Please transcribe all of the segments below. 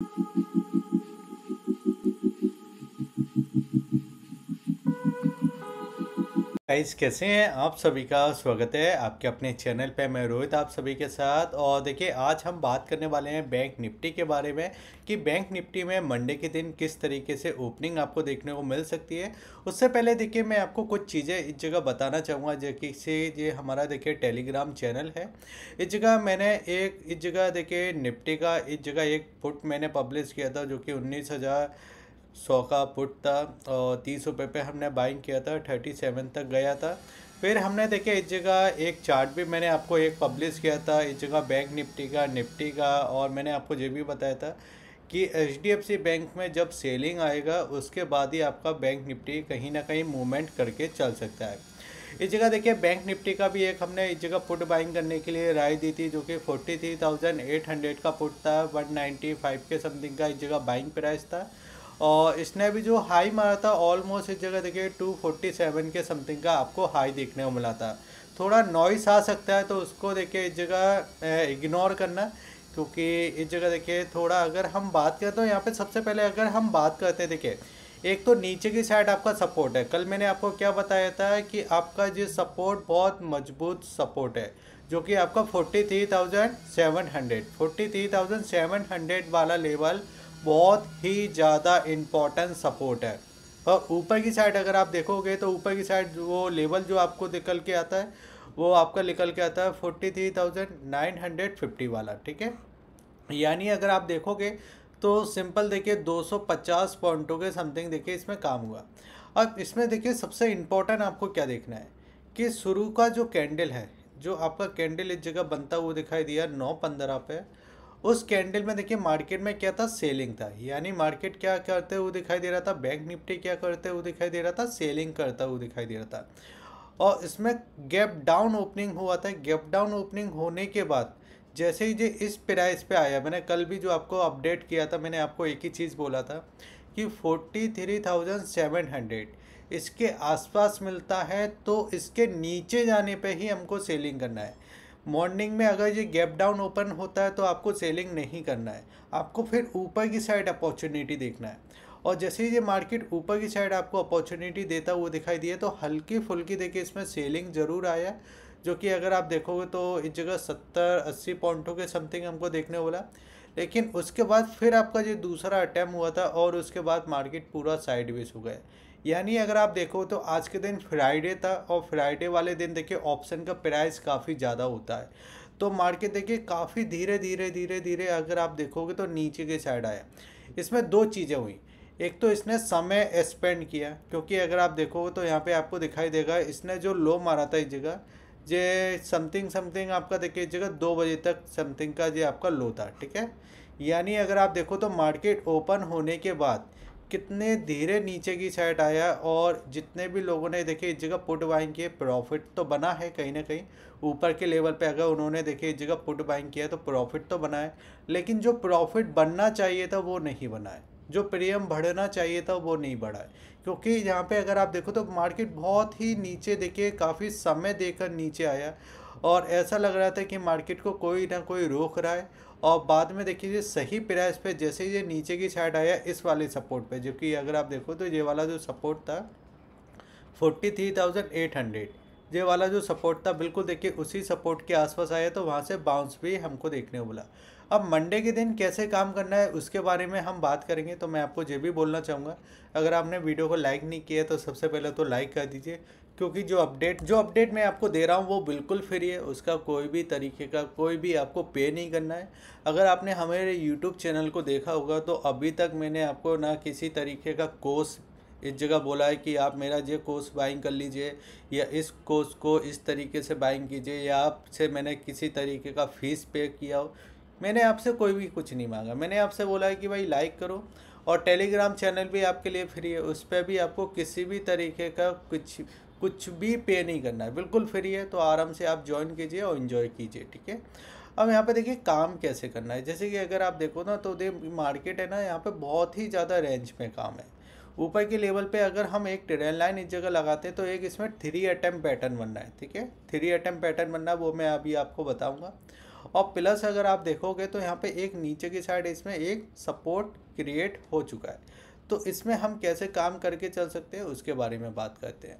Thank you. Guys कैसे हैं आप सभी का स्वागत है आपके अपने चैनल पे मैं रोहित आप सभी के साथ और देखिए आज हम बात करने वाले हैं बैंक निफ्टी के बारे में कि बैंक निफ्टी में मंडे के दिन किस तरीके से ओपनिंग आपको देखने को मिल सकती है उससे पहले देखिए मैं आपको कुछ चीज़ें इस जगह बताना चाहूँगा जैसे ये हमारा देखिए टेलीग्राम चैनल है इस जगह मैंने एक इस जगह देखिए निफ्टी का इस जगह एक फुट मैंने पब्लिश किया था जो कि उन्नीस हज़ार सौ का पुट था और तीस रुपये पे हमने बाइंग किया था थर्टी सेवन तक गया था फिर हमने देखिए इस जगह एक चार्ट भी मैंने आपको एक पब्लिश किया था इस जगह बैंक निफ्टी का निफ्टी का और मैंने आपको ये भी बताया था कि एच बैंक में जब सेलिंग आएगा उसके बाद ही आपका बैंक निफ्टी कहीं ना कहीं मूवमेंट करके चल सकता है इस जगह देखिए बैंक निफ्टी का भी एक हमने इस जगह पुट बाइंग करने के लिए राय दी थी जो कि forty three thousand eight hundred का पुट था वन नाइन्टी फाइव के समथिंग का इस जगह बाइंग प्राइस था और इसने भी जो हाई मारा था ऑलमोस्ट इस जगह देखिए 247 के समथिंग का आपको हाई देखने को मिला था थोड़ा नॉइस आ सकता है तो उसको देखिए इस जगह इग्नोर करना क्योंकि इस जगह देखिए थोड़ा अगर हम बात करते हैं तो यहाँ पे सबसे पहले अगर हम बात करते हैं देखिए एक तो नीचे की साइड आपका सपोर्ट है कल मैंने आपको क्या बताया था कि आपका जो सपोर्ट बहुत मजबूत सपोर्ट है जो कि आपका forty three thousand seven hundred forty three thousand seven hundred वाला लेवल बहुत ही ज़्यादा इम्पोर्टेंट सपोर्ट है और ऊपर की साइड अगर आप देखोगे तो ऊपर की साइड वो लेवल जो आपको निकल के आता है वो आपका निकल के आता है forty three thousand nine hundred fifty वाला ठीक है यानी अगर आप देखोगे तो सिंपल देखिए दो सौ पचास पॉइंटों के समथिंग देखिए इसमें काम हुआ अब इसमें देखिए सबसे इम्पोर्टेंट आपको क्या देखना है कि शुरू का जो कैंडल है जो आपका कैंडल इस जगह बनता हुआ दिखाई दिया नौ पंद्रह पे उस कैंडल में देखिए मार्केट में क्या था सेलिंग था यानी मार्केट क्या करते हुए दिखाई दे रहा था बैंक निफ्टी क्या करते हुए दिखाई दे रहा था सेलिंग करता हुआ दिखाई दे रहा था और इसमें गैप डाउन ओपनिंग हुआ था गैप डाउन ओपनिंग होने के बाद जैसे ही जो इस प्राइस पे आया मैंने कल भी जो आपको अपडेट किया था मैंने आपको एक ही चीज़ बोला था कि forty three thousand seven hundred इसके आसपास मिलता है तो इसके नीचे जाने पे ही हमको सेलिंग करना है मॉर्निंग में अगर ये गैप डाउन ओपन होता है तो आपको सेलिंग नहीं करना है आपको फिर ऊपर की साइड अपॉर्चुनिटी देखना है और जैसे ही ये मार्केट ऊपर की साइड आपको अपॉर्चुनिटी देता हुआ दिखाई दिए तो हल्की फुल्की देखिए इसमें सेलिंग ज़रूर आया जो कि अगर आप देखोगे तो इस जगह सत्तर अस्सी पॉइंटों के समथिंग हमको देखने बोला लेकिन उसके बाद फिर आपका जो दूसरा अटैम्प हुआ था और उसके बाद मार्केट पूरा साइडवेज हो गया यानी अगर आप देखो तो आज के दिन फ्राइडे था और फ्राइडे वाले दिन देखिए ऑप्शन का प्राइस काफ़ी ज़्यादा होता है तो मार्केट देखिए काफ़ी धीरे धीरे धीरे धीरे अगर आप देखोगे तो नीचे के साइड आया इसमें दो चीज़ें हुई एक तो इसने समय स्पेंड किया क्योंकि अगर आप देखोगे तो यहाँ पे आपको दिखाई देगा इसने जो लो मारा था इस जगह जे समथिंग समथिंग आपका देखिए इस जगह दो बजे तक समथिंग का जो आपका लो था ठीक है यानी अगर आप देखो तो मार्केट ओपन होने के बाद कितने धीरे नीचे की साइड आया और जितने भी लोगों ने देखे इस जगह पुट बाइंग किए प्रॉफिट तो बना है कहीं ना कहीं ऊपर के लेवल पे अगर उन्होंने देखे इस जगह पुट बाइंग किया तो प्रॉफिट तो बना है लेकिन जो प्रॉफिट बनना चाहिए था वो नहीं बना है जो प्रीमियम बढ़ना चाहिए था वो नहीं बढ़ा है क्योंकि यहाँ पे अगर आप देखो तो मार्केट बहुत ही नीचे देखिए काफ़ी समय देकर नीचे आया और ऐसा लग रहा था कि मार्केट को कोई ना कोई रोक रहा है और बाद में देखिए सही प्राइस पे जैसे ये नीचे की साइड आया इस वाले सपोर्ट पे जो कि अगर आप देखो तो ये वाला जो सपोर्ट था forty three thousand eight hundred ये वाला जो सपोर्ट था बिल्कुल देखिए उसी सपोर्ट के आसपास आया तो वहाँ से बाउंस भी हमको देखने को मिला अब मंडे के दिन कैसे काम करना है उसके बारे में हम बात करेंगे तो मैं आपको ये भी बोलना चाहूँगा अगर आपने वीडियो को लाइक नहीं किया तो सबसे पहले तो लाइक कर दीजिए क्योंकि जो अपडेट जो अपडेट मैं आपको दे रहा हूँ वो बिल्कुल फ्री है उसका कोई भी तरीके का कोई भी आपको पे नहीं करना है अगर आपने हमारे यूट्यूब चैनल को देखा होगा तो अभी तक मैंने आपको ना किसी तरीके का कोर्स इस जगह बोला है कि आप मेरा ये कोर्स बाइंग कर लीजिए या इस कोर्स को इस तरीके से बाइंग कीजिए या आपसे मैंने किसी तरीके का फ़ीस पे किया हो मैंने आपसे कोई भी कुछ नहीं मांगा मैंने आपसे बोला है कि भाई लाइक करो और टेलीग्राम चैनल भी आपके लिए फ्री है उस पर भी आपको किसी भी तरीके का कुछ कुछ भी पे नहीं करना है बिल्कुल फ्री है तो आराम से आप ज्वाइन कीजिए और इन्जॉय कीजिए ठीक है अब यहाँ पे देखिए काम कैसे करना है जैसे कि अगर आप देखो ना तो दे मार्केट है ना यहाँ पे बहुत ही ज़्यादा रेंज में काम है ऊपर के लेवल पे अगर हम एक ट्रेन लाइन इस जगह लगाते हैं तो एक इसमें थ्री अटैम्प पैटर्न बनना है ठीक है थ्री अटैम्प पैटर्न बनना है वो मैं अभी आपको बताऊँगा और प्लस अगर आप देखोगे तो यहाँ पर एक नीचे की साइड इसमें एक सपोर्ट क्रिएट हो चुका है तो इसमें हम कैसे काम करके चल सकते हैं उसके बारे में बात करते हैं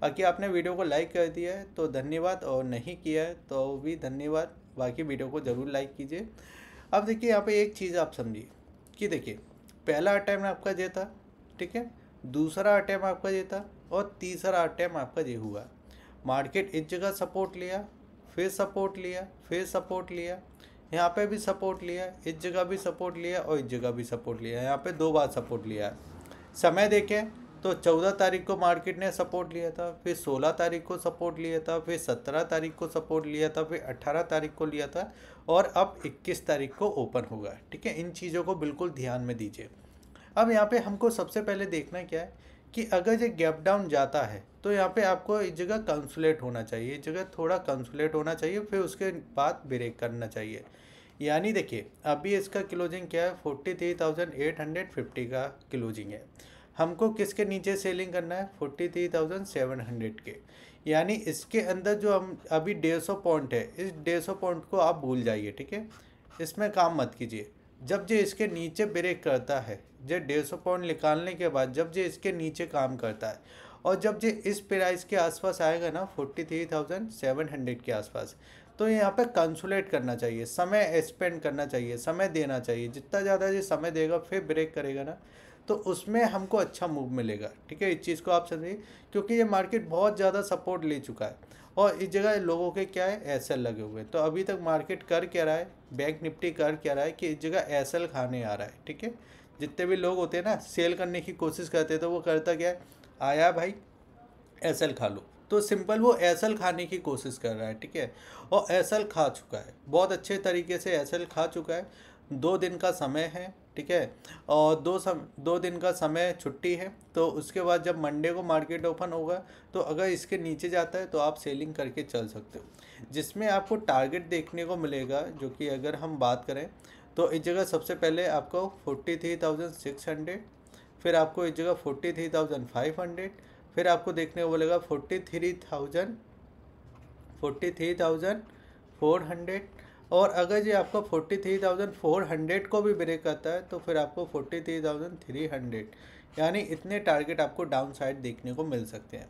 बाकी आपने वीडियो को लाइक कर दिया है तो धन्यवाद और नहीं किया है तो भी धन्यवाद बाकी वीडियो को ज़रूर लाइक कीजिए अब देखिए यहाँ पे एक चीज़ आप समझिए कि देखिए पहला अटैम्प आपका ये था ठीक है दूसरा अटैम्प आपका ये था और तीसरा अटैम्प आपका ये हुआ मार्केट इस जगह सपोर्ट लिया फिर सपोर्ट लिया फिर सपोर्ट लिया यहाँ पे भी सपोर्ट लिया इस जगह भी सपोर्ट लिया और इस जगह भी सपोर्ट लिया यहाँ पे दो बार सपोर्ट लिया है समय देखें तो चौदह तारीख को मार्केट ने सपोर्ट लिया था फिर सोलह तारीख को सपोर्ट लिया था फिर सत्रह तारीख को सपोर्ट लिया था फिर अट्ठारह तारीख को लिया था और अब इक्कीस तारीख को ओपन होगा ठीक है इन चीज़ों को बिल्कुल ध्यान में दीजिए अब यहाँ पर हमको सबसे पहले देखना क्या है कि अगर ये गैप डाउन जाता है तो यहाँ पे आपको इस जगह कंसुलेट होना चाहिए इस जगह थोड़ा कंसुलेट होना चाहिए फिर उसके बाद ब्रेक करना चाहिए यानी देखिए अभी इसका क्लोजिंग क्या है forty three thousand eight hundred fifty का क्लोजिंग है हमको किसके नीचे सेलिंग करना है forty three thousand seven hundred के यानी इसके अंदर जो हम अभी डेढ़ सौ पॉइंट है इस डेढ़ सौ पॉइंट को आप भूल जाइए ठीक है इसमें काम मत कीजिए जब जो इसके नीचे ब्रेक करता है जो डेढ़ सौ पॉइंट निकालने के बाद जब जो इसके नीचे काम करता है और जब जे इस प्राइस के आसपास आएगा ना forty three thousand seven hundred के आसपास तो यहाँ पे कंसुलेट करना चाहिए समय स्पेंड करना चाहिए समय देना चाहिए जितना ज़्यादा ये समय देगा फिर ब्रेक करेगा ना तो उसमें हमको अच्छा मूव मिलेगा ठीक है इस चीज़ को आप समझिए क्योंकि ये मार्केट बहुत ज़्यादा सपोर्ट ले चुका है और इस जगह लोगों के क्या है एस लगे हुए तो अभी तक मार्केट कर क्या रहा है बैंक निफ्टी कर क्या रहा है कि इस जगह एस खाने आ रहा है ठीक है जितने भी लोग होते हैं ना सेल करने की कोशिश करते हैं तो वो करता क्या है आया भाई एसल खा लो तो सिंपल वो एसल खाने की कोशिश कर रहा है ठीक है और एसल खा चुका है बहुत अच्छे तरीके से एसल खा चुका है दो दिन का समय है ठीक है और दो सम दो दिन का समय छुट्टी है तो उसके बाद जब मंडे को मार्केट ओपन होगा तो अगर इसके नीचे जाता है तो आप सेलिंग करके चल सकते हो जिसमें आपको टारगेट देखने को मिलेगा जो कि अगर हम बात करें तो इस जगह सबसे पहले आपको forty three thousand six hundred फिर आपको इस जगह forty three thousand five hundred फिर आपको देखने को बोलेगा forty three thousand forty three thousand four hundred और अगर ये आपका forty three thousand four hundred को भी ब्रेक करता है तो फिर आपको forty three thousand three hundred यानी इतने टारगेट आपको डाउन साइड देखने को मिल सकते हैं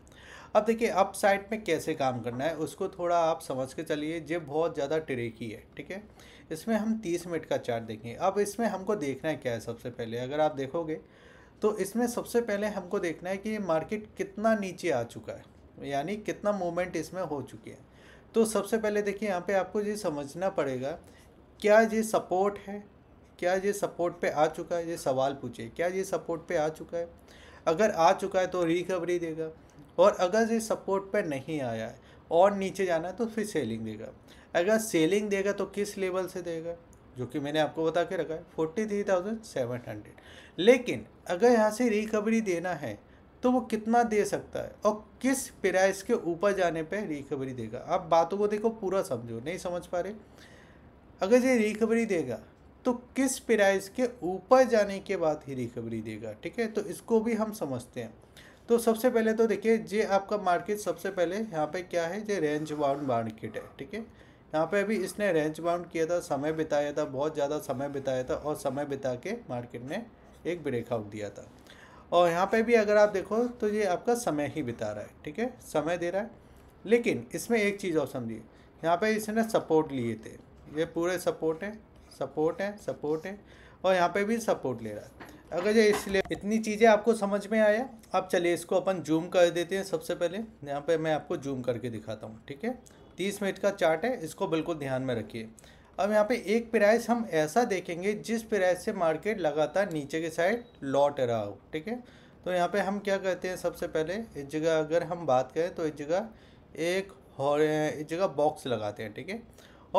अब देखिए अप साइड में कैसे काम करना है उसको थोड़ा आप समझ के चलिए ये बहुत ज़्यादा ट्रेकी है ठीक है इसमें हम तीस मिनट का चार्ट देखेंगे अब इसमें हमको देखना है क्या है सबसे पहले अगर आप देखोगे तो इसमें सबसे पहले हमको देखना है कि मार्केट कितना नीचे आ चुका है यानी कितना मूवमेंट इसमें हो चुकी है तो सबसे पहले देखिए यहाँ पे आपको ये समझना पड़ेगा क्या ये सपोर्ट है क्या ये सपोर्ट पे आ चुका है ये सवाल पूछे क्या ये सपोर्ट पे आ चुका है अगर आ चुका है तो रिकवरी देगा और अगर ये सपोर्ट पे नहीं आया है और नीचे जाना है तो फिर सेलिंग देगा अगर सेलिंग देगा तो किस लेवल से देगा जो कि मैंने आपको बता के रखा है forty three thousand seven hundred लेकिन अगर यहाँ से रिकवरी देना है तो वो कितना दे सकता है और किस प्राइस के ऊपर जाने पे रिकवरी देगा आप बातों को देखो पूरा समझो नहीं समझ पा रहे अगर ये रिकवरी देगा तो किस प्राइस के ऊपर जाने के बाद ही रिकवरी देगा ठीक है तो इसको भी हम समझते हैं तो सबसे पहले तो देखिए ये आपका मार्केट सबसे पहले यहाँ पे क्या है ये रेंज बाउंड मार्केट है ठीक है यहाँ पे अभी इसने रेंज बाउंड किया था समय बिताया था बहुत ज़्यादा समय बिताया था और समय बिता के मार्केट ने एक ब्रेक आउट दिया था और यहाँ पे भी अगर आप देखो तो ये आपका समय ही बिता रहा है ठीक है समय दे रहा है लेकिन इसमें एक चीज़ और समझिए यहाँ पे इसने सपोर्ट लिए थे ये पूरे सपोर्ट हैं सपोर्ट हैं सपोर्ट हैं और यहाँ पे भी सपोर्ट ले रहा है अगर ये इसलिए इतनी चीज़ें आपको समझ में आया अब चलिए इसको अपन जूम कर देते हैं सबसे पहले यहाँ पे मैं आपको जूम करके दिखाता हूँ ठीक है तीस मिनट का चार्ट है इसको बिल्कुल ध्यान में रखिए अब यहाँ पे एक प्राइस हम ऐसा देखेंगे जिस प्राइस से मार्केट लगातार नीचे के साइड लौट रहा हो ठीक है तो यहाँ पे हम क्या कहते हैं सबसे पहले इस जगह अगर हम बात करें तो इस जगह एक इस जगह बॉक्स लगाते हैं ठीक है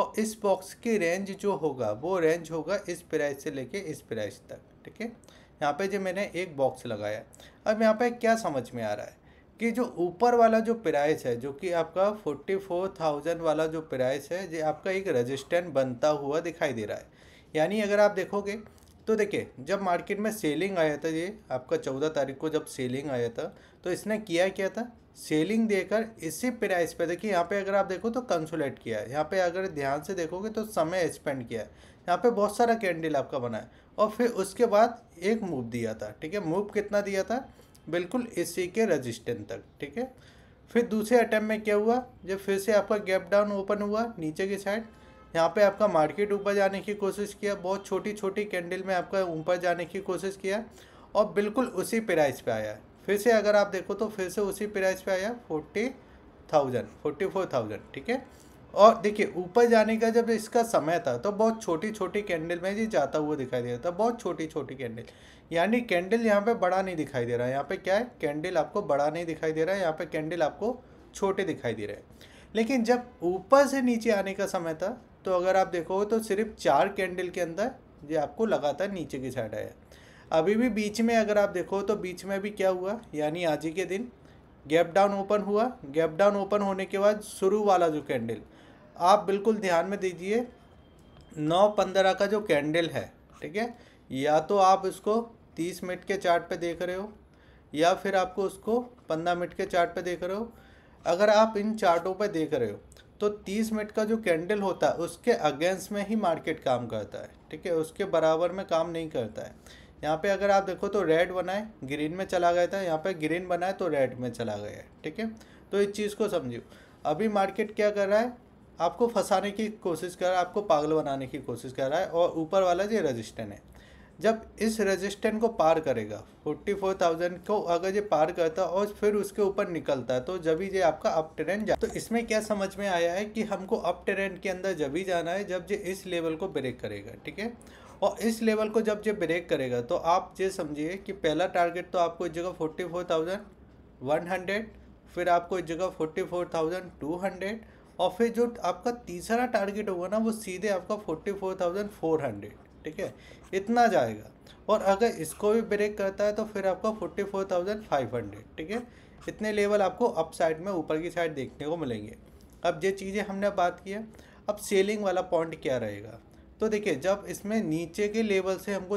और इस बॉक्स की रेंज जो होगा वो रेंज होगा इस प्राइस से लेके इस प्राइस तक ठीक है यहाँ पे जो मैंने एक बॉक्स लगाया अब यहाँ पे क्या समझ में आ रहा है कि जो ऊपर वाला जो प्राइस है जो कि आपका फोर्टी फोर थाउजेंड वाला जो प्राइस है ये आपका एक रजिस्टेंट बनता हुआ दिखाई दे रहा है यानी अगर आप देखोगे तो देखिए जब मार्केट में सेलिंग आया था ये आपका चौदह तारीख को जब सेलिंग आया था तो इसने किया क्या था सेलिंग देकर इसी प्राइस पे देखिए यहाँ पे अगर आप देखो तो कंसुलेट किया है यहाँ पे अगर ध्यान से देखोगे तो समय स्पेंड किया है यहाँ पे बहुत सारा कैंडल आपका बना है और फिर उसके बाद एक मूव दिया था ठीक है मूव कितना दिया था बिल्कुल इसी के रजिस्टेंस तक ठीक है फिर दूसरे अटैम्प में क्या हुआ जब फिर से आपका गैप डाउन ओपन हुआ नीचे की साइड यहाँ पे आपका मार्केट ऊपर जाने की कोशिश किया बहुत छोटी छोटी कैंडल में आपका ऊपर जाने की कोशिश किया और बिल्कुल उसी प्राइस पे आया फिर से अगर आप देखो तो फिर से उसी प्राइस पे आया forty thousand forty four thousand ठीक है और देखिए ऊपर जाने का जब इसका समय था तो बहुत छोटी छोटी कैंडल में जी जाता हुआ दिखाई दे रहा था बहुत छोटी छोटी कैंडल यानी कैंडल यहाँ पे बड़ा नहीं दिखाई दे रहा है यहाँ पे क्या है कैंडल आपको बड़ा नहीं दिखाई दे रहा है यहाँ पे कैंडल आपको छोटे दिखाई दे रहे हैं लेकिन जब ऊपर से नीचे आने का समय था तो अगर आप देखोगे तो सिर्फ चार कैंडल के अंदर ये आपको लगातार नीचे की साइड आया अभी भी बीच में अगर आप देखो तो बीच में भी क्या हुआ यानी आज ही के दिन गैप डाउन ओपन हुआ गैप डाउन ओपन होने के बाद शुरू वाला जो कैंडल आप बिल्कुल ध्यान में दीजिए नौ पंद्रह का जो कैंडल है ठीक है या तो आप इसको तीस मिनट के चार्ट पे देख रहे हो या फिर आपको उसको पंद्रह मिनट के चार्ट पे देख रहे हो अगर आप इन चार्टों पे देख रहे हो तो तीस मिनट का जो कैंडल होता है उसके अगेंस्ट में ही मार्केट काम करता है ठीक है उसके बराबर में काम नहीं करता है यहाँ पे अगर आप देखो तो रेड बनाए ग्रीन में चला गया था यहाँ पे ग्रीन बनाए तो रेड में चला गया है ठीक है तो इस चीज़ को समझियो अभी मार्केट क्या कर रहा है आपको फंसाने की कोशिश कर रहा है आपको पागल बनाने की कोशिश कर रहा है और ऊपर वाला ये रजिस्टेंट है जब इस रजिस्टेंट को पार करेगा फोर्टी फोर थाउजेंड को अगर ये पार करता और फिर उसके ऊपर निकलता है तो जब ही ये आपका अप ट्रेंड जा तो इसमें क्या समझ में आया है कि हमको अप ट्रेंड के अंदर जब ही जाना है जब ये इस लेवल को ब्रेक करेगा ठीक है और इस लेवल को जब ये ब्रेक करेगा तो आप ये समझिए कि पहला टारगेट तो आपको इस जगह forty four thousand one hundred फिर आपको इस जगह forty four thousand two hundred और फिर जो आपका तीसरा टारगेट होगा ना वो सीधे आपका forty four thousand four hundred ठीक है इतना जाएगा और अगर इसको भी ब्रेक करता है तो फिर आपका forty four thousand five hundred ठीक है इतने लेवल आपको अप साइड में ऊपर की साइड देखने को मिलेंगे अब ये चीज़ें हमने बात की है अब सेलिंग वाला पॉइंट क्या रहेगा तो देखिए जब इसमें नीचे के लेवल से हमको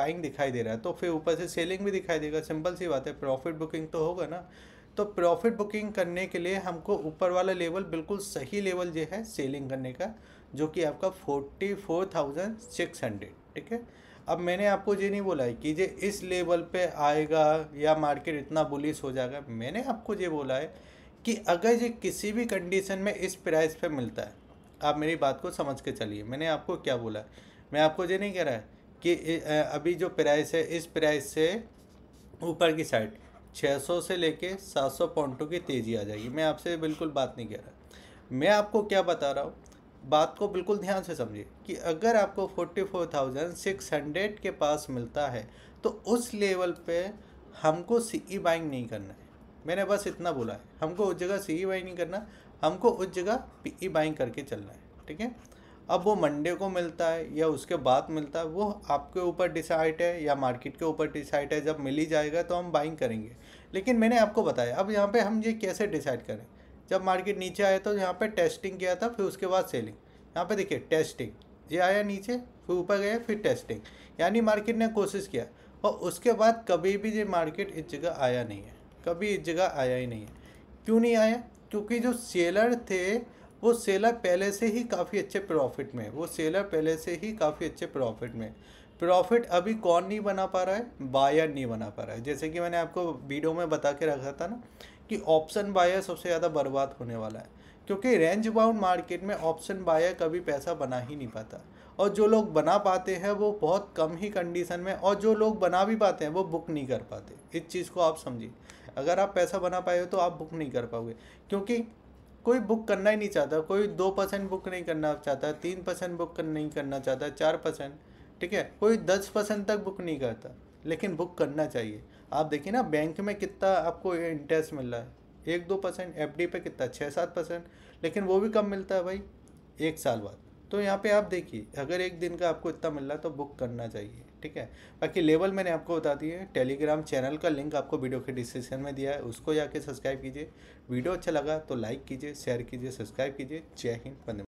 बाइंग दिखाई दे रहा है तो फिर ऊपर से सेलिंग भी दिखाई देगा सिंपल सी बात है प्रॉफिट बुकिंग तो होगा ना तो प्रॉफिट बुकिंग करने के लिए हमको ऊपर वाला लेवल बिल्कुल सही लेवल जो है सेलिंग करने का जो कि आपका forty four thousand six hundred ठीक है अब मैंने आपको ये नहीं बोला है कि ये इस लेवल पे आएगा या मार्केट इतना बुलिस हो जाएगा मैंने आपको ये बोला है कि अगर ये किसी भी कंडीशन में इस प्राइस पे मिलता है आप मेरी बात को समझ के चलिए मैंने आपको क्या बोला है मैं आपको ये नहीं कह रहा है कि अभी जो प्राइस है इस प्राइस से ऊपर की साइड 600 से लेके 700 पॉइंटों की तेज़ी आ जाएगी मैं आपसे बिल्कुल बात नहीं कह रहा मैं आपको क्या बता रहा हूँ बात को बिल्कुल ध्यान से समझिए कि अगर आपको 44,600 के पास मिलता है तो उस लेवल पे हमको ई बाइंग e नहीं करना है मैंने बस इतना बोला है हमको उस जगह ई बाइंग e नहीं करना हमको उस जगह ई बाइंग e करके चलना है ठीक है अब वो मंडे को मिलता है या उसके बाद मिलता है वो आपके ऊपर डिसाइड है या मार्केट के ऊपर डिसाइड है जब मिल ही जाएगा तो हम बाइंग करेंगे लेकिन मैंने आपको बताया अब यहाँ पे हम ये कैसे डिसाइड करें जब मार्केट नीचे आया तो यहाँ पे टेस्टिंग किया था फिर उसके बाद सेलिंग यहाँ पे देखिए टेस्टिंग ये आया नीचे फिर ऊपर गया फिर टेस्टिंग यानी मार्केट ने कोशिश किया और उसके बाद कभी भी ये मार्केट इस जगह आया नहीं है कभी इस जगह आया ही नहीं है क्यों नहीं आया क्योंकि जो सेलर थे वो सेलर पहले से ही काफ़ी अच्छे प्रॉफिट में वो सेलर पहले से ही काफ़ी अच्छे प्रॉफिट में प्रॉफिट अभी कौन नहीं बना पा रहा है बायर नहीं बना पा रहा है जैसे कि मैंने आपको वीडियो में बता के रखा था ना कि ऑप्शन बायर सबसे ज़्यादा बर्बाद होने वाला है क्योंकि रेंज बाउंड मार्केट में ऑप्शन बायर कभी पैसा बना ही नहीं पाता और जो लोग बना पाते हैं वो बहुत कम ही कंडीशन में और जो लोग बना भी पाते हैं वो बुक नहीं कर पाते इस चीज़ को आप समझिए अगर आप पैसा बना पाए हो तो आप बुक नहीं कर पाओगे क्योंकि कोई बुक करना ही नहीं चाहता कोई दो परसेंट बुक नहीं करना चाहता तीन परसेंट बुक नहीं करना चाहता चार परसेंट ठीक है कोई दस परसेंट तक बुक नहीं करता लेकिन बुक करना चाहिए आप देखिए ना बैंक में कितना आपको इंटरेस्ट मिल रहा है एक दो परसेंट एफ डी पर कितना छः सात परसेंट लेकिन वो भी कम मिलता है भाई एक साल बाद तो यहाँ पे आप देखिए अगर एक दिन का आपको इतना मिल रहा है तो बुक करना चाहिए ठीक है बाकी लेवल मैंने आपको बता दी है टेलीग्राम चैनल का लिंक आपको वीडियो के डिस्क्रिप्शन में दिया है उसको जाके सब्सक्राइब कीजिए वीडियो अच्छा लगा तो लाइक कीजिए शेयर कीजिए सब्सक्राइब कीजिए जय हिंद